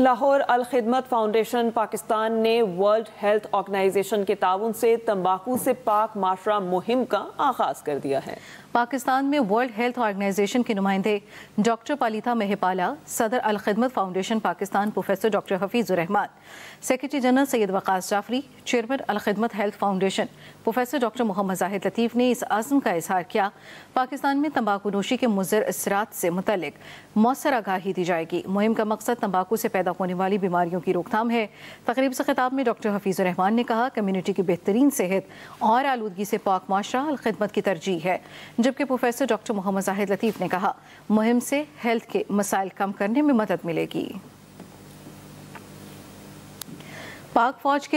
लाहौर अल Khidmat foundation Pakistan ने world health organisation के ताउन से तंबाकू से पाक माशरा मुहिम का आगाज कर दिया है पाकिस्तान में वर्ल्ड हेल्थ ऑर्गेनाइजेशन के नुमाइंदे डॉक्टर पालीथा मेहपाला सदर Al Khidmat foundation Pakistan professor doctor Rahman secretary general Syed Waqas Jafri chairman Al Khidmat health foundation professor doctor Mohammad Zahid Latif ने इस आज़म का इजहार किया पाकिस्तान में तम्बाकू नोशी के मुजर असरात से मुतल मौसर आगाही दी जाएगी मुहिम का मकसद तम्बाकू से पैदा पैदा होने वाली बीमारियों की रोकथाम है तकरीब से खिताब में डॉक्टर हफीज़ रहमान ने कहा कम्यूनिटी की बेहतरीन सेहत और आलूदगी से पाक माशरा खदमत की तरजीह है जबकि प्रोफेसर डॉक्टर मोहम्मद जाहिद लतीफ़ ने कहा मुहिम से हेल्थ के मसाइल कम करने में मदद मिलेगी पाक फौज के